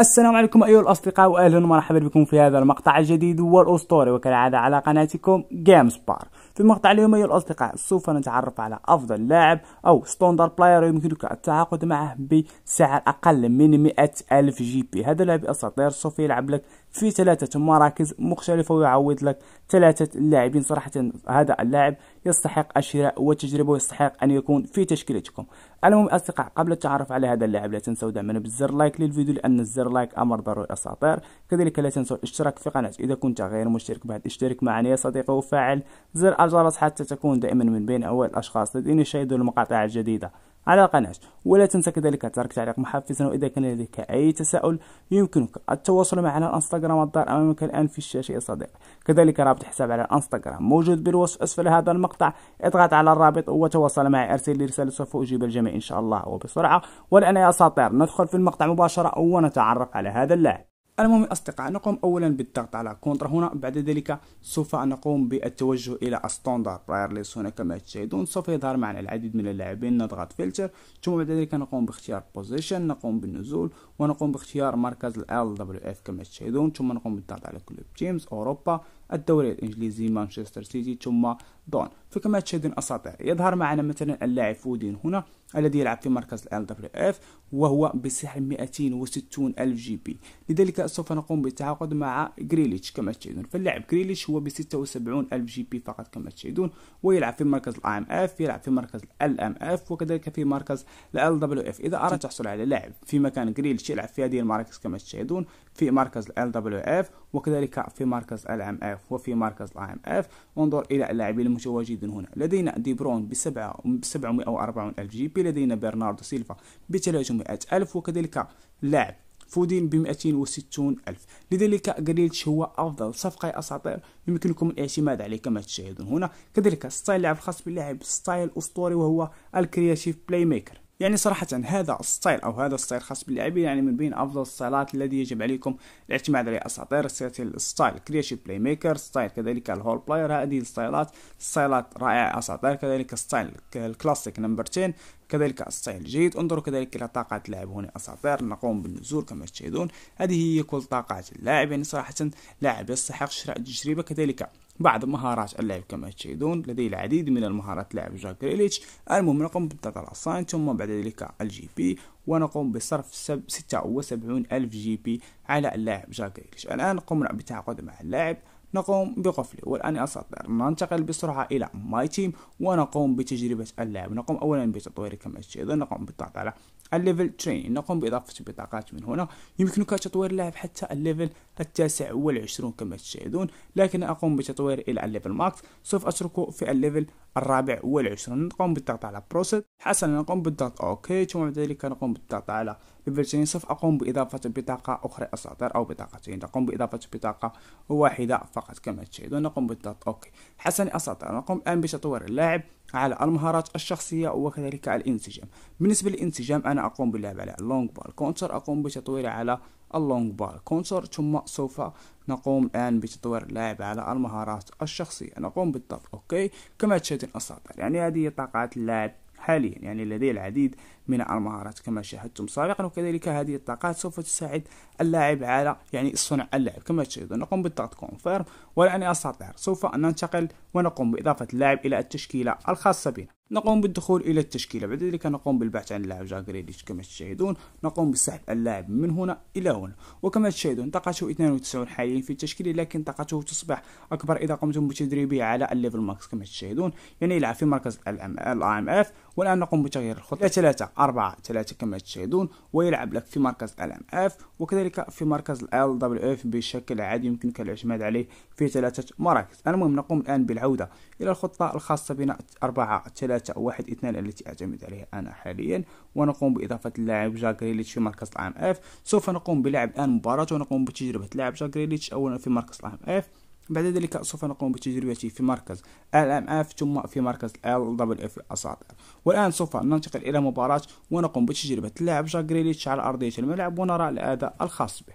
السلام عليكم أيها الأصدقاء وأهلا ومرحبا بكم في هذا المقطع الجديد والأسطوري وكالعادة على قناتكم جيمز بار في المقطع اليوم أيها الأصدقاء سوف نتعرف على أفضل لاعب أو ستوندر بلاير يمكنك التعاقد معه بسعر أقل من 100 ألف جي بي هذا اللاعب أساطير سوف يلعب لك في ثلاثة مراكز مختلفة ويعوض لك ثلاثة لاعبين صراحة هذا اللاعب يستحق الشراء والتجربة ويستحق أن يكون في تشكيلتكم المهم أصدقاء قبل التعرف على هذا اللاعب لا تنسوا دعمنا بالزر لايك للفيديو لأن الزر لايك أمر ضروري أساطير كذلك لا تنسوا الاشتراك في قناة إذا كنت غير مشترك بعد اشترك معنا يا صديقي وفعل زر الجرس حتى تكون دائما من بين أول الأشخاص الذين يشاهدون المقاطع الجديدة على القناة ولا تنسى كذلك ترك تعليق محفزا وإذا كان لديك أي تساؤل يمكنك التواصل معنا على الانستغرام الدار أمامك الآن في الشاشة يا صديق كذلك رابط حساب على الانستغرام موجود بالوصف أسفل هذا المقطع اضغط على الرابط وتواصل معي أرسل لي رسالة سوف أجيب الجميع إن شاء الله وبسرعة والآن يا أساطير ندخل في المقطع مباشرة ونتعرف على هذا اللاعب المهم أصدقاء نقوم أولا بالضغط على كونتر هنا بعد ذلك سوف نقوم بالتوجه إلى ستاندر برايرليس هنا كما تشاهدون سوف يظهر معنا العديد من اللاعبين نضغط فلتر ثم بعد ذلك نقوم باختيار بوزيشن نقوم بالنزول ونقوم باختيار مركز ال دبليو اف كما تشاهدون ثم نقوم بالضغط على كلوب تيمز أوروبا الدوري الانجليزي مانشستر سيتي ثم دون فكما تشاهدون اساطير يظهر معنا مثلا اللاعب فودين هنا الذي يلعب في مركز ال دبليو اف وهو بسعر 260 الف جي بي لذلك سوف نقوم بالتعاقد مع جريليتش كما تشاهدون فاللاعب جريليتش هو ب 76 الف جي بي فقط كما تشاهدون ويلعب في مركز الاي ام اف يلعب في مركز ال ام اف وكذلك في مركز ال دبليو اف اذا اردت تحصل على لاعب في مكان جريليتش يلعب في هذه المراكز كما تشاهدون في مركز ال دبليو اف وكذلك في مركز ال ام اف وفي مركز الاي ام اف انظر إلى اللاعبين المتواجدين هنا لدينا دي برون ب 740 ألف جي بي لدينا برناردو سيلفا ب 300 ألف وكذلك لاعب فودين ب 260 ألف لذلك جريليتش هو أفضل صفقة أساطير يمكنكم الاعتماد عليه كما تشاهدون هنا كذلك ستايل لعب الخاص باللاعب ستايل أسطوري وهو الكرياتيف بلاي ميكر يعني صراحة هذا الستايل أو هذا الستايل خاص باللاعبين يعني من بين أفضل الستايلات الذي يجب عليكم الاعتماد عليه أساطير الستايل كريشيف بلاي ميكر ستايل كذلك الهول بلاير هذه الستايلات ستايلات رائعة أساطير كذلك ستايل الكلاسيك نمبر 10 كذلك ستايل جيد انظروا كذلك إلى طاقات اللاعب هنا أساطير نقوم بالنزول كما تشاهدون هذه هي كل طاقات اللاعب يعني صراحة لاعب يستحق شراء تجربة كذلك بعض مهارات اللعب كما تشاهدون لديه العديد من المهارات لعب جاك ريليتش المهم نقوم بالضغط على الصاين ثم بعد ذلك الجي بي ونقوم بصرف 76 ألف جي بي على اللاعب جاك ريليتش الآن قمنا بالتعاقد مع اللاعب نقوم بقفله والآن أسطر ننتقل بسرعة إلى ماي تيم ونقوم بتجربة اللعب نقوم أولا بتطوير كما تشاهدون نقوم بالضغط على الليفل ترين نقوم بإضافة بطاقات من هنا يمكنك تطوير اللعب حتى الليفل التاسع والعشرون كما تشاهدون لكن أقوم بتطوير إلى الليفل ماكس سوف أتركه في الليفل الرابع والعشرون نقوم بالضغط على بروسيد حسنا نقوم بالضغط اوكي ثم بعد ذلك نقوم بالضغط على ليفل صف اقوم باضافه بطاقه اخرى اساطير او بطاقتين نقوم باضافه بطاقه واحده فقط كما تشاهدون نقوم بالضغط اوكي حسنا اساطير نقوم الان بتطوير اللاعب على المهارات الشخصية وكذلك الانسجام بالنسبة للانسجام أنا أقوم باللعب على اللونج بال كونتر أقوم بتطوير على اللونج بال كونتر ثم سوف نقوم الآن بتطوير اللاعب على المهارات الشخصية نقوم بالضغط أوكي كما تشاهدون أصدقائي يعني هذه طاقات اللاعب حاليا يعني لدي العديد من المهارات كما شاهدتم سابقا وكذلك هذه الطاقات سوف تساعد اللاعب على يعني صنع اللعب كما تشاهدون نقوم بالضغط كونفيرم ولأني أستطيع سوف ننتقل ونقوم بإضافة اللاعب إلى التشكيلة الخاصة بنا نقوم بالدخول إلى التشكيلة بعد ذلك نقوم بالبحث عن اللاعب جاكريليش كما تشاهدون نقوم بسحب اللاعب من هنا إلى هنا وكما تشاهدون طاقته 92 حاليا في التشكيلة لكن طاقته تصبح أكبر إذا قمتم بتدريبه على الليفل ماكس كما تشاهدون يعني يلعب في مركز الأي ام اف والآن نقوم بتغيير الخطة 3 4 3 كما تشاهدون ويلعب لك في مركز الأم اف وكذلك في مركز ال دبليو اف بشكل عادي يمكنك الاعتماد عليه في ثلاثة مراكز المهم نقوم الآن بالعودة إلى الخطة الخاصة بنا 4 3 ثلاثة أو واحد اثنان التي أعتمد عليها أنا حاليا ونقوم بإضافة اللاعب جاكريليتش في مركز العام اف سوف نقوم بلعب الآن مباراة ونقوم بتجربة لاعب جاكريليتش أولا في مركز العام اف بعد ذلك سوف نقوم بتجربته في مركز اف ثم في مركز ال دبل اف الأساطير والآن سوف ننتقل إلى مباراة ونقوم بتجربة اللاعب جاك على أرضية الملعب ونرى الأداء الخاص به